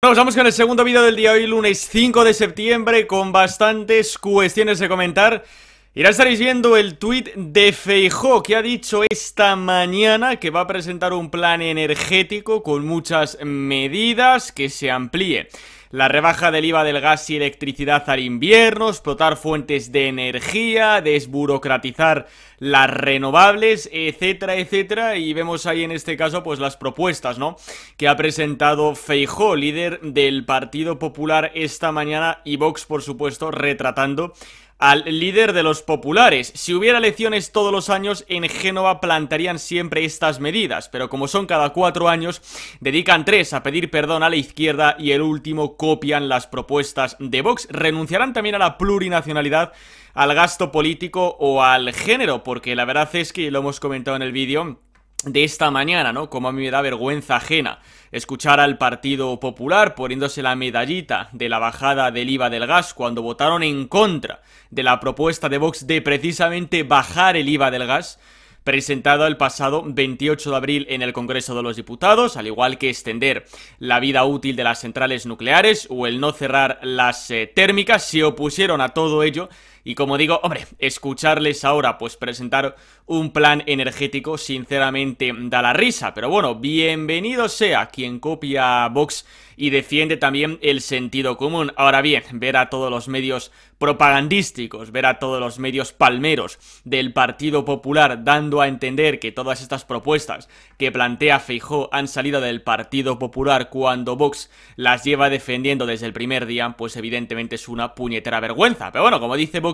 Nos vamos con el segundo vídeo del día hoy, lunes 5 de septiembre, con bastantes cuestiones de comentar. Y ya estaréis viendo el tuit de Feijó, que ha dicho esta mañana que va a presentar un plan energético con muchas medidas que se amplíe la rebaja del IVA del gas y electricidad al invierno, explotar fuentes de energía, desburocratizar las renovables, etcétera, etcétera. Y vemos ahí en este caso pues las propuestas, ¿no? Que ha presentado Feijó, líder del Partido Popular esta mañana y Vox, por supuesto, retratando al líder de los populares. Si hubiera elecciones todos los años, en Génova plantarían siempre estas medidas, pero como son cada cuatro años, dedican tres a pedir perdón a la izquierda y el último copian las propuestas de Vox. Renunciarán también a la plurinacionalidad, al gasto político o al género, porque la verdad es que lo hemos comentado en el vídeo, de esta mañana, ¿no? Como a mí me da vergüenza ajena escuchar al Partido Popular poniéndose la medallita de la bajada del IVA del gas cuando votaron en contra de la propuesta de Vox de precisamente bajar el IVA del gas presentado el pasado 28 de abril en el Congreso de los Diputados, al igual que extender la vida útil de las centrales nucleares o el no cerrar las eh, térmicas, se opusieron a todo ello y como digo, hombre, escucharles ahora pues presentar un plan energético sinceramente da la risa. Pero bueno, bienvenido sea quien copia a Vox y defiende también el sentido común. Ahora bien, ver a todos los medios propagandísticos, ver a todos los medios palmeros del Partido Popular dando a entender que todas estas propuestas que plantea Feijó han salido del Partido Popular cuando Vox las lleva defendiendo desde el primer día, pues evidentemente es una puñetera vergüenza. Pero bueno, como dice Vox,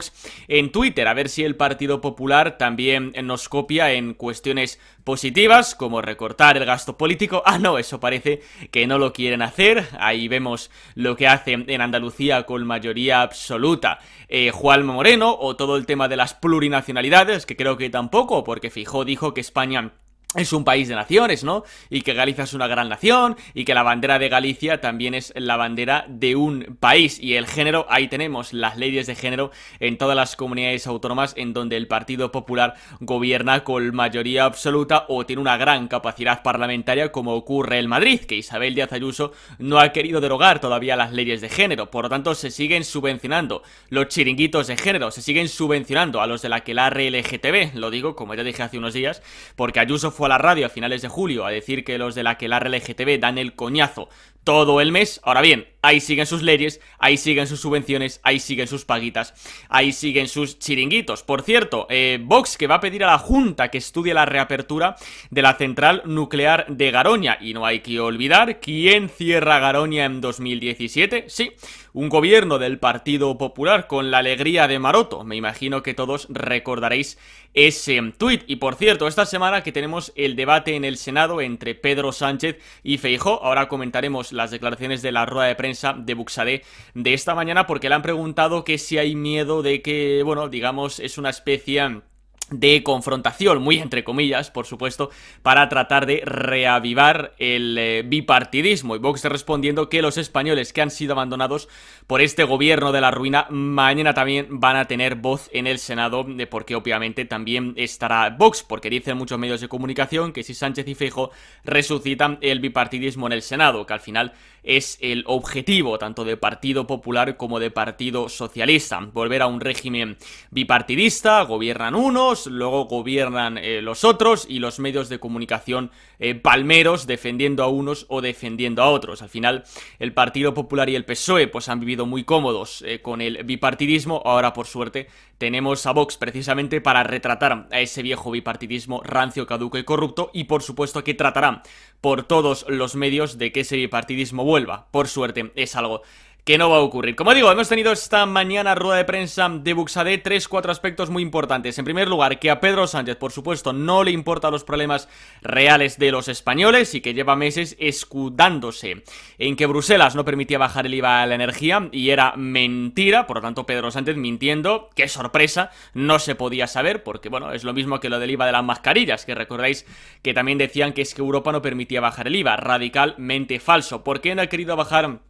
en Twitter, a ver si el Partido Popular también nos copia en cuestiones positivas, como recortar el gasto político. Ah, no, eso parece que no lo quieren hacer. Ahí vemos lo que hacen en Andalucía con mayoría absoluta. Eh, Juan Moreno o todo el tema de las plurinacionalidades, que creo que tampoco, porque Fijó dijo que España es un país de naciones, ¿no? Y que Galicia es una gran nación y que la bandera de Galicia también es la bandera de un país. Y el género, ahí tenemos las leyes de género en todas las comunidades autónomas en donde el Partido Popular gobierna con mayoría absoluta o tiene una gran capacidad parlamentaria como ocurre en Madrid, que Isabel Díaz Ayuso no ha querido derogar todavía las leyes de género. Por lo tanto, se siguen subvencionando los chiringuitos de género, se siguen subvencionando a los de la que la RLGTB, lo digo como ya dije hace unos días, porque Ayuso fue a la radio a finales de julio a decir que los de la que la LGTB dan el coñazo todo el mes. Ahora bien, ahí siguen sus leyes, ahí siguen sus subvenciones, ahí siguen sus paguitas, ahí siguen sus chiringuitos. Por cierto, eh, Vox que va a pedir a la Junta que estudie la reapertura de la central nuclear de Garoña. Y no hay que olvidar quién cierra Garoña en 2017. Sí, un gobierno del Partido Popular con la alegría de Maroto. Me imagino que todos recordaréis ese tuit. Y por cierto, esta semana que tenemos el debate en el Senado entre Pedro Sánchez y Feijó, ahora comentaremos las declaraciones de la rueda de prensa de Buxadé de esta mañana porque le han preguntado que si hay miedo de que, bueno, digamos, es una especie de confrontación, muy entre comillas, por supuesto, para tratar de reavivar el eh, bipartidismo. Y Vox respondiendo que los españoles que han sido abandonados por este gobierno de la ruina mañana también van a tener voz en el Senado, eh, porque obviamente también estará Vox, porque dicen muchos medios de comunicación que si Sánchez y Feijo resucitan el bipartidismo en el Senado, que al final es el objetivo tanto de Partido Popular como de Partido Socialista, volver a un régimen bipartidista, gobiernan unos, luego gobiernan eh, los otros y los medios de comunicación eh, palmeros defendiendo a unos o defendiendo a otros. Al final, el Partido Popular y el PSOE pues han vivido muy cómodos eh, con el bipartidismo, ahora por suerte tenemos a Vox precisamente para retratar a ese viejo bipartidismo rancio, caduco y corrupto y por supuesto que tratarán por todos los medios de que ese bipartidismo vuelva. Por suerte es algo que no va a ocurrir. Como digo, hemos tenido esta mañana rueda de prensa de Buxade tres, cuatro aspectos muy importantes. En primer lugar, que a Pedro Sánchez, por supuesto, no le importan los problemas reales de los españoles y que lleva meses escudándose en que Bruselas no permitía bajar el IVA a la energía y era mentira, por lo tanto Pedro Sánchez mintiendo, qué sorpresa, no se podía saber porque, bueno, es lo mismo que lo del IVA de las mascarillas, que recordáis que también decían que es que Europa no permitía bajar el IVA, radicalmente falso. ¿Por qué no ha querido bajar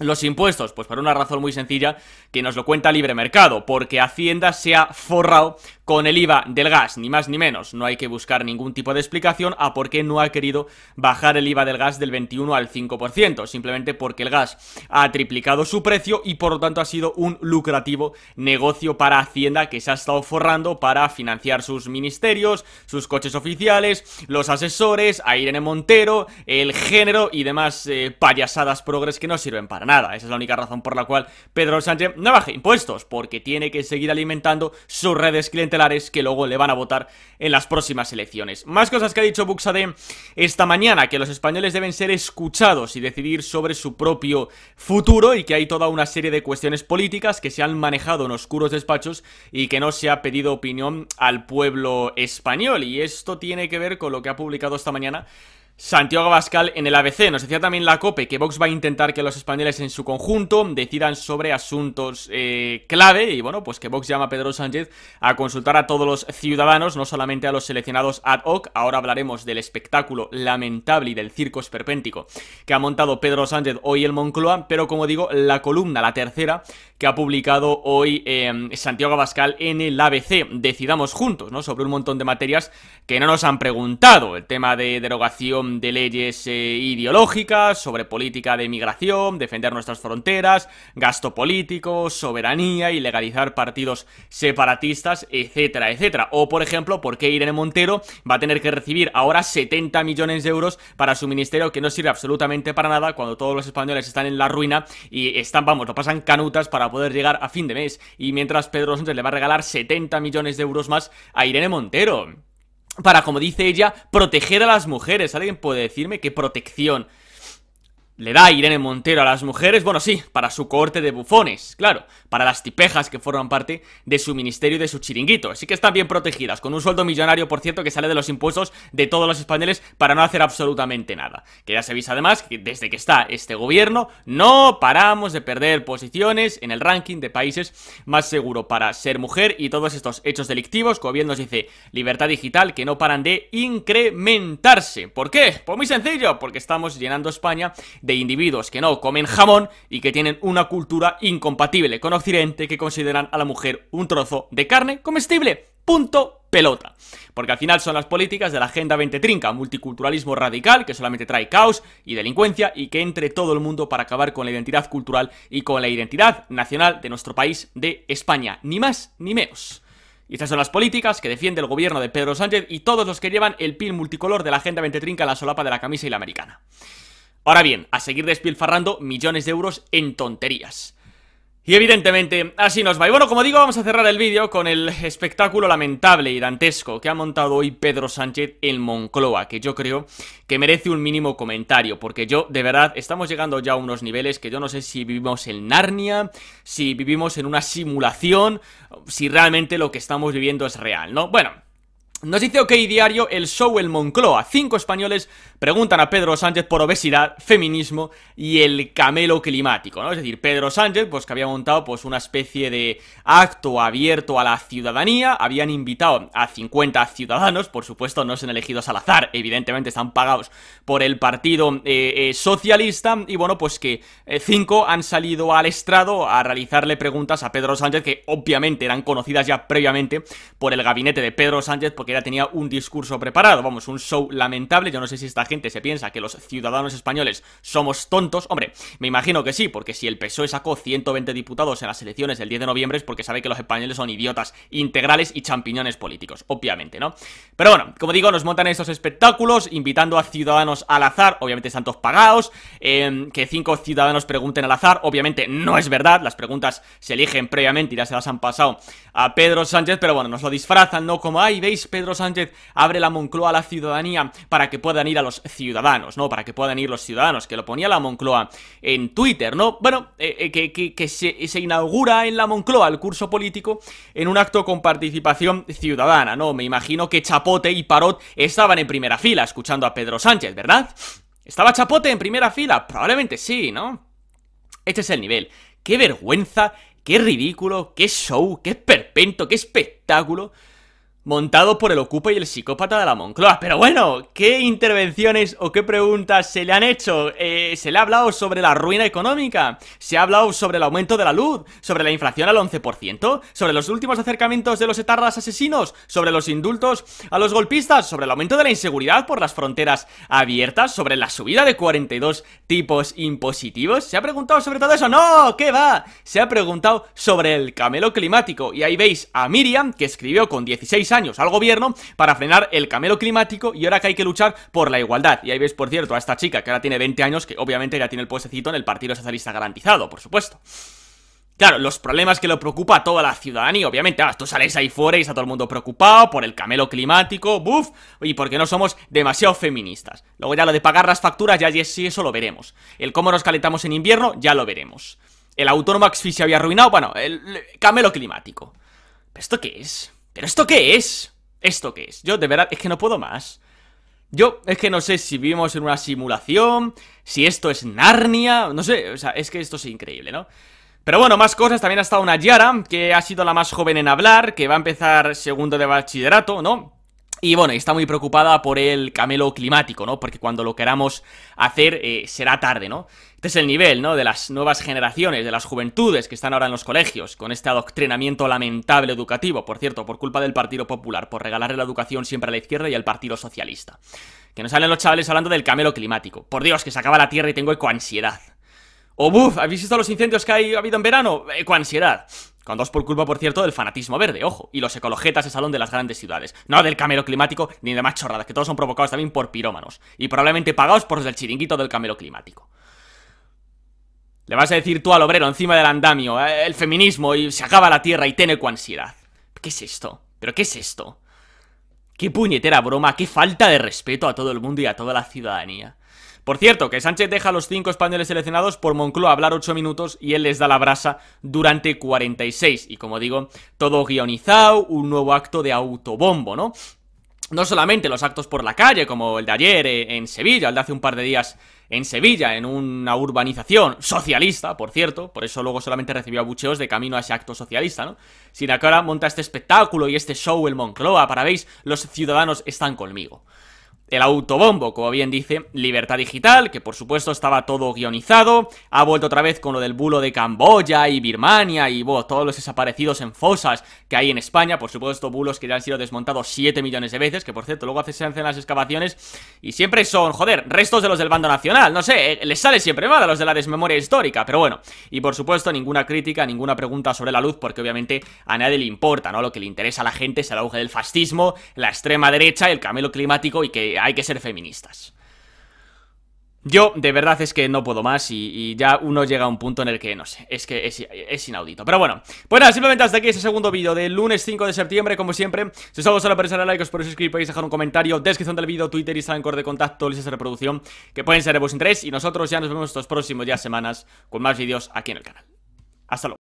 los impuestos, pues por una razón muy sencilla que nos lo cuenta Libre Mercado, porque Hacienda se ha forrado con el IVA del gas, ni más ni menos. No hay que buscar ningún tipo de explicación a por qué no ha querido bajar el IVA del gas del 21 al 5%, simplemente porque el gas ha triplicado su precio y por lo tanto ha sido un lucrativo negocio para Hacienda que se ha estado forrando para financiar sus ministerios, sus coches oficiales, los asesores, a Irene Montero, el género y demás eh, payasadas progres que no sirven para nada. Esa es la única razón por la cual Pedro Sánchez no baje impuestos, porque tiene que seguir alimentando sus redes clientes que luego le van a votar en las próximas elecciones. Más cosas que ha dicho Buxade esta mañana, que los españoles deben ser escuchados y decidir sobre su propio futuro y que hay toda una serie de cuestiones políticas que se han manejado en oscuros despachos y que no se ha pedido opinión al pueblo español. Y esto tiene que ver con lo que ha publicado esta mañana Santiago Abascal en el ABC. Nos decía también la COPE que Vox va a intentar que los españoles en su conjunto decidan sobre asuntos eh, clave y bueno, pues que Vox llama a Pedro Sánchez a consultar a todos los ciudadanos, no solamente a los seleccionados ad hoc. Ahora hablaremos del espectáculo lamentable y del circo esperpéntico que ha montado Pedro Sánchez hoy el Moncloa, pero como digo, la columna, la tercera, que ha publicado hoy em, Santiago Abascal en el ABC. Decidamos juntos, ¿no? Sobre un montón de materias que no nos han preguntado. El tema de derogación de leyes eh, ideológicas, sobre política de migración, defender nuestras fronteras, gasto político, soberanía, ilegalizar partidos separatistas, etcétera, etcétera. O, por ejemplo, por qué Irene Montero va a tener que recibir ahora 70 millones de euros para su ministerio que no sirve absolutamente para nada cuando todos los españoles están en la ruina y están, vamos, lo pasan canutas para poder llegar a fin de mes. Y mientras Pedro Sánchez le va a regalar 70 millones de euros más a Irene Montero para, como dice ella, proteger a las mujeres. ¿Alguien puede decirme qué protección le da Irene Montero a las mujeres, bueno, sí, para su corte de bufones, claro, para las tipejas que forman parte de su ministerio y de su chiringuito. Así que están bien protegidas, con un sueldo millonario, por cierto, que sale de los impuestos de todos los españoles para no hacer absolutamente nada. Que ya se avisa además que desde que está este gobierno, no paramos de perder posiciones en el ranking de países más seguro para ser mujer y todos estos hechos delictivos, como nos dice Libertad Digital, que no paran de incrementarse. ¿Por qué? Pues muy sencillo, porque estamos llenando España de individuos que no comen jamón y que tienen una cultura incompatible con Occidente que consideran a la mujer un trozo de carne comestible. Punto pelota. Porque al final son las políticas de la Agenda 20 Trinca, multiculturalismo radical que solamente trae caos y delincuencia y que entre todo el mundo para acabar con la identidad cultural y con la identidad nacional de nuestro país de España. Ni más ni menos. Y estas son las políticas que defiende el gobierno de Pedro Sánchez y todos los que llevan el pil multicolor de la Agenda 20 Trinca en la solapa de la camisa y la americana. Ahora bien, a seguir despilfarrando millones de euros en tonterías. Y evidentemente, así nos va. Y bueno, como digo, vamos a cerrar el vídeo con el espectáculo lamentable y dantesco que ha montado hoy Pedro Sánchez en Moncloa, que yo creo que merece un mínimo comentario, porque yo, de verdad, estamos llegando ya a unos niveles que yo no sé si vivimos en Narnia, si vivimos en una simulación, si realmente lo que estamos viviendo es real, ¿no? Bueno, nos dice OK Diario el show El Moncloa. Cinco españoles preguntan a Pedro Sánchez por obesidad, feminismo y el camelo climático, ¿no? Es decir, Pedro Sánchez, pues que había montado pues una especie de acto abierto a la ciudadanía, habían invitado a 50 ciudadanos, por supuesto no son elegidos al azar, evidentemente están pagados por el Partido eh, eh, Socialista y bueno, pues que eh, cinco han salido al estrado a realizarle preguntas a Pedro Sánchez que obviamente eran conocidas ya previamente por el gabinete de Pedro Sánchez porque tenía un discurso preparado. Vamos, un show lamentable. Yo no sé si esta gente se piensa que los ciudadanos españoles somos tontos. Hombre, me imagino que sí, porque si el PSOE sacó 120 diputados en las elecciones del 10 de noviembre es porque sabe que los españoles son idiotas integrales y champiñones políticos, obviamente, ¿no? Pero bueno, como digo, nos montan estos espectáculos invitando a ciudadanos al azar, obviamente están pagados, eh, que cinco ciudadanos pregunten al azar, obviamente no es verdad, las preguntas se eligen previamente y ya se las han pasado a Pedro Sánchez, pero bueno, nos lo disfrazan, ¿no? Como, ay, veis, Pedro Sánchez abre la Moncloa a la ciudadanía para que puedan ir a los ciudadanos, ¿no? Para que puedan ir los ciudadanos, que lo ponía la Moncloa en Twitter, ¿no? Bueno, eh, eh, que, se, inaugura en la Moncloa el curso político en un acto con participación ciudadana, ¿no? Me imagino que Chapote y Parot estaban en primera fila escuchando a Pedro Sánchez, ¿verdad? ¿Estaba Chapote en primera fila? Probablemente sí, ¿no? Este es el nivel. ¡Qué vergüenza! ¡Qué ridículo! ¡Qué show! ¡Qué perpento! ¡Qué espectáculo! montado por el ocupa y el psicópata de la Moncloa. Pero bueno, ¿qué intervenciones o qué preguntas se le han hecho? Eh, se le ha hablado sobre la ruina económica, se ha hablado sobre el aumento de la luz, sobre la inflación al 11%, sobre los últimos acercamientos de los etarras asesinos, sobre los indultos a los golpistas, sobre el aumento de la inseguridad por las fronteras abiertas, sobre la subida de 42 tipos impositivos. ¿Se ha preguntado sobre todo eso? ¡No! ¿Qué va? Se ha preguntado sobre el camelo climático. Y ahí veis a Miriam, que escribió con 16 años, años al gobierno para frenar el camelo climático y ahora que hay que luchar por la igualdad. Y ahí veis, por cierto, a esta chica que ahora tiene 20 años, que obviamente ya tiene el puestecito en el Partido Socialista garantizado, por supuesto. Claro, los problemas que le preocupa a toda la ciudadanía, obviamente, ah, tú sales ahí fuera y está todo el mundo preocupado por el camelo climático, buf, y porque no somos demasiado feministas. Luego ya lo de pagar las facturas, ya sí, eso lo veremos. El cómo nos calentamos en invierno, ya lo veremos. El autónomo se había arruinado, bueno, el camelo climático. ¿Pero esto qué es? ¿Pero esto qué es? ¿Esto qué es? Yo de verdad es que no puedo más. Yo es que no sé si vivimos en una simulación, si esto es Narnia, no sé, o sea, es que esto es increíble, ¿no? Pero bueno, más cosas, también ha estado una Yara, que ha sido la más joven en hablar, que va a empezar segundo de bachillerato, ¿no? Y bueno, está muy preocupada por el camelo climático, ¿no? Porque cuando lo queramos hacer eh, será tarde, ¿no? Este es el nivel, ¿no? De las nuevas generaciones, de las juventudes que están ahora en los colegios, con este adoctrinamiento lamentable educativo, por cierto, por culpa del Partido Popular, por regalarle la educación siempre a la izquierda y al Partido Socialista. Que nos salen los chavales hablando del camelo climático. Por Dios, que se acaba la tierra y tengo ecoansiedad. O, oh, buf, ¿habéis visto los incendios que ha habido en verano? Ecoansiedad. Con dos por culpa, por cierto, del fanatismo verde, ojo, y los ecologetas de salón de las grandes ciudades. No del camelo climático ni de más chorradas, que todos son provocados también por pirómanos. Y probablemente pagados por los del chiringuito del camelo climático. Le vas a decir tú al obrero encima del andamio, eh, el feminismo y se acaba la tierra y tiene ansiedad. ¿Qué es esto? ¿Pero qué es esto? Qué puñetera broma, qué falta de respeto a todo el mundo y a toda la ciudadanía. Por cierto, que Sánchez deja a los cinco españoles seleccionados por Moncloa hablar 8 minutos y él les da la brasa durante 46. Y como digo, todo guionizado, un nuevo acto de autobombo, ¿no? No solamente los actos por la calle, como el de ayer eh, en Sevilla, el de hace un par de días en Sevilla, en una urbanización socialista, por cierto, por eso luego solamente recibió abucheos de camino a ese acto socialista, ¿no? Sino que ahora monta este espectáculo y este show el Moncloa para, veis, los ciudadanos están conmigo el autobombo, como bien dice, Libertad Digital, que por supuesto estaba todo guionizado, ha vuelto otra vez con lo del bulo de Camboya y Birmania y todos los desaparecidos en fosas que hay en España, por supuesto bulos que ya han sido desmontados 7 millones de veces, que por cierto luego se hacen las excavaciones y siempre son, joder, restos de los del bando nacional, no sé, eh, les sale siempre mal a los de la desmemoria histórica, pero bueno, y por supuesto ninguna crítica, ninguna pregunta sobre la luz, porque obviamente a nadie le importa, ¿no? Lo que le interesa a la gente es el auge del fascismo, la extrema derecha, el camelo climático y que hay que ser feministas. Yo, de verdad, es que no puedo más y, ya uno llega a un punto en el que, no sé, es que es, inaudito. Pero bueno, pues nada, simplemente hasta aquí este segundo vídeo De lunes 5 de septiembre, como siempre. Si os ha gustado, darle like, os podéis suscribir, podéis dejar un comentario, descripción del vídeo, Twitter, y Instagram, correo de contacto, lista de reproducción, que pueden ser de vos interés. Y nosotros ya nos vemos estos próximos días, semanas, con más vídeos aquí en el canal. Hasta luego.